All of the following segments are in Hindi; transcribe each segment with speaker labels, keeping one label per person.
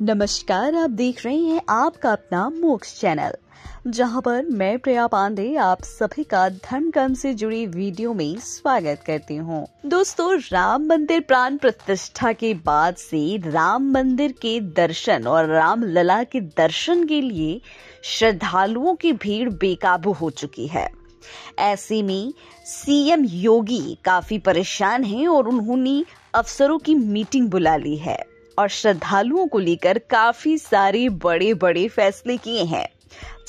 Speaker 1: नमस्कार आप देख रहे हैं आपका अपना मोक्ष चैनल जहां पर मैं प्रिया पांडे आप सभी का धर्म कर्म से जुड़ी वीडियो में स्वागत करती हूं। दोस्तों राम मंदिर प्राण प्रतिष्ठा के बाद से राम मंदिर के दर्शन और राम लला के दर्शन के लिए श्रद्धालुओं की भीड़ बेकाबू हो चुकी है ऐसे में सीएम योगी काफी परेशान हैं और उन्होंने अफसरों की मीटिंग बुला ली है और श्रद्धालुओं को लेकर काफी सारे बड़े बड़े फैसले किए हैं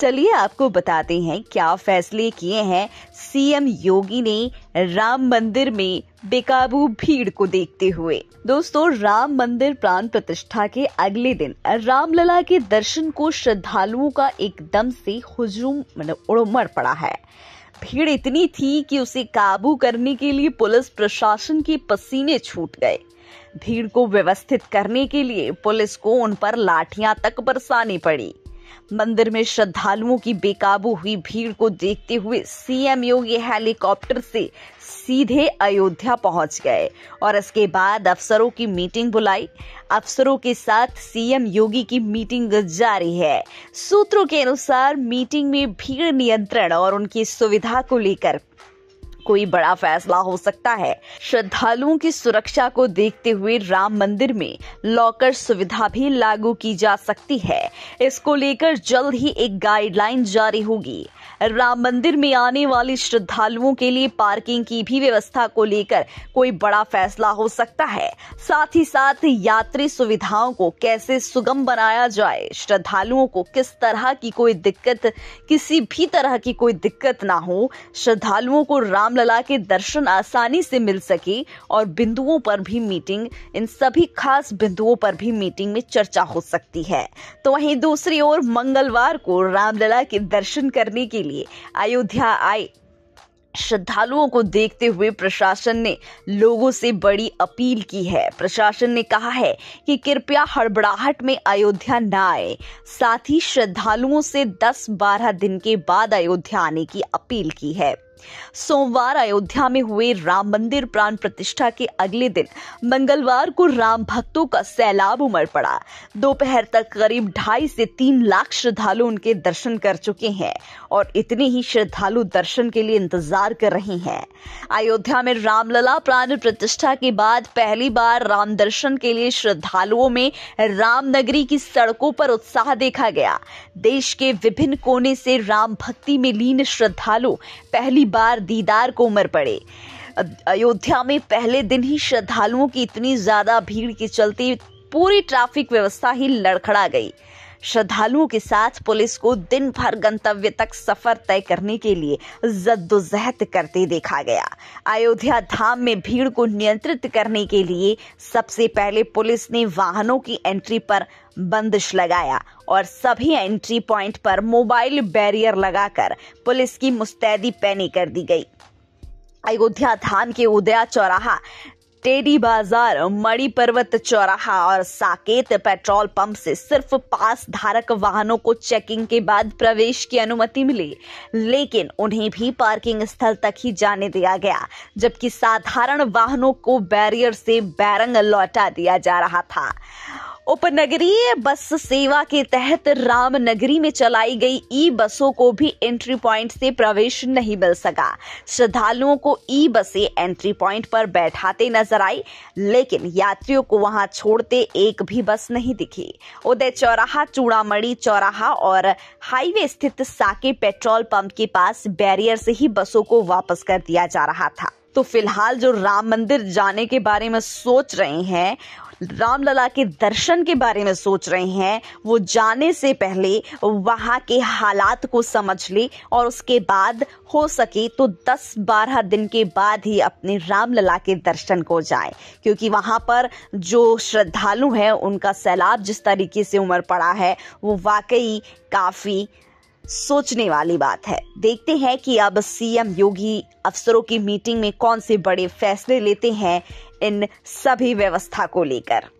Speaker 1: चलिए आपको बताते हैं क्या फैसले किए हैं सीएम योगी ने राम मंदिर में बेकाबू भीड़ को देखते हुए दोस्तों राम मंदिर प्राण प्रतिष्ठा के अगले दिन रामलला के दर्शन को श्रद्धालुओं का एकदम से हुजूम मतलब पड़ा है भीड़ इतनी थी कि उसे काबू करने के लिए पुलिस प्रशासन के पसीने छूट गए भीड़ को व्यवस्थित करने के लिए पुलिस को उन पर लाठियां तक बरसानी पड़ी मंदिर में श्रद्धालुओं की बेकाबू हुई भीड़ को देखते हुए सीएम योगी हेलीकॉप्टर से सीधे अयोध्या पहुंच गए और इसके बाद अफसरों की मीटिंग बुलाई अफसरों के साथ सीएम योगी की मीटिंग जारी है सूत्रों के अनुसार मीटिंग में भीड़ नियंत्रण और उनकी सुविधा को लेकर कोई बड़ा फैसला हो सकता है श्रद्धालुओं की सुरक्षा को देखते हुए राम मंदिर में लॉकर सुविधा भी लागू की जा सकती है इसको लेकर जल्द ही एक गाइडलाइन जारी होगी राम मंदिर में आने वाले श्रद्धालुओं के लिए पार्किंग की भी व्यवस्था को लेकर कोई बड़ा फैसला हो सकता है साथ ही साथ यात्री सुविधाओं को कैसे सुगम बनाया जाए श्रद्धालुओं को किस तरह की कोई दिक्कत किसी भी तरह की कोई दिक्कत ना हो श्रद्धालुओं को रामलला के दर्शन आसानी से मिल सके और बिंदुओं पर भी मीटिंग इन सभी खास बिंदुओं पर भी मीटिंग में चर्चा हो सकती है तो वहीं दूसरी ओर मंगलवार को रामलला के दर्शन करने के लिए लिए अयोध्या आए श्रद्धालुओं को देखते हुए प्रशासन ने लोगों से बड़ी अपील की है प्रशासन ने कहा है कि कृपया हड़बड़ाहट में अयोध्या न आए साथ ही श्रद्धालुओं से 10-12 दिन के बाद अयोध्या आने की अपील की है सोमवार अयोध्या में हुए राम मंदिर प्राण प्रतिष्ठा के अगले दिन मंगलवार को राम भक्तों का सैलाब उमड़ पड़ा दोपहर तक करीब ढाई से तीन लाख श्रद्धालु उनके दर्शन कर चुके हैं और इतने ही श्रद्धालु दर्शन के लिए इंतजार कर रहे हैं अयोध्या में रामलला प्राण प्रतिष्ठा के बाद पहली बार राम दर्शन के लिए श्रद्धालुओं में रामनगरी की सड़कों पर उत्साह देखा गया देश के विभिन्न कोने से राम भक्ति में लीन श्रद्धालु पहली पहली बार दीदार को उमर पड़े अयोध्या में पहले दिन ही श्रद्धालुओं की इतनी ज़्यादा भीड़ के चलते पूरी ट्रैफिक व्यवस्था ही लड़खड़ा गई श्रद्धालुओं के साथ पुलिस को दिन भर गंतव्य तक सफर तय करने के लिए जद्दोजहद करते देखा गया अयोध्या धाम में भीड़ को नियंत्रित करने के लिए सबसे पहले पुलिस ने वाहनों की एंट्री पर बंदिश लगाया और सभी एंट्री पॉइंट पर मोबाइल बैरियर लगाकर पुलिस की मुस्तैदी पैनी कर दी गई अयोध्या धाम के उदया चौराहा टेडी बाजार मणि पर्वत चौराहा और साकेत पेट्रोल पंप से सिर्फ पास धारक वाहनों को चेकिंग के बाद प्रवेश की अनुमति मिली लेकिन उन्हें भी पार्किंग स्थल तक ही जाने दिया गया जबकि साधारण वाहनों को बैरियर से बैरंग लौटा दिया जा रहा था उपनगरीय बस सेवा के तहत रामनगरी में चलाई गई ई बसों को भी एंट्री पॉइंट से प्रवेश नहीं मिल सका श्रद्धालुओं को ई बसें एंट्री पॉइंट पर बैठाते नजर आई लेकिन यात्रियों को वहां छोड़ते एक भी बस नहीं दिखी उदय चौराहा चूड़ामी चौराहा और हाईवे स्थित साके पेट्रोल पंप के पास बैरियर से ही बसों को वापस कर दिया जा रहा था तो फिलहाल जो राम मंदिर जाने के बारे में सोच रहे हैं रामलला के दर्शन के बारे में सोच रहे हैं वो जाने से पहले वहाँ के हालात को समझ ले और उसके बाद हो सके तो 10-12 दिन के बाद ही अपने रामलला के दर्शन को जाए क्योंकि वहाँ पर जो श्रद्धालु हैं उनका सैलाब जिस तरीके से उमड़ पड़ा है वो वाकई काफ़ी सोचने वाली बात है देखते हैं कि अब सीएम योगी अफसरों की मीटिंग में कौन से बड़े फैसले लेते हैं इन सभी व्यवस्था को लेकर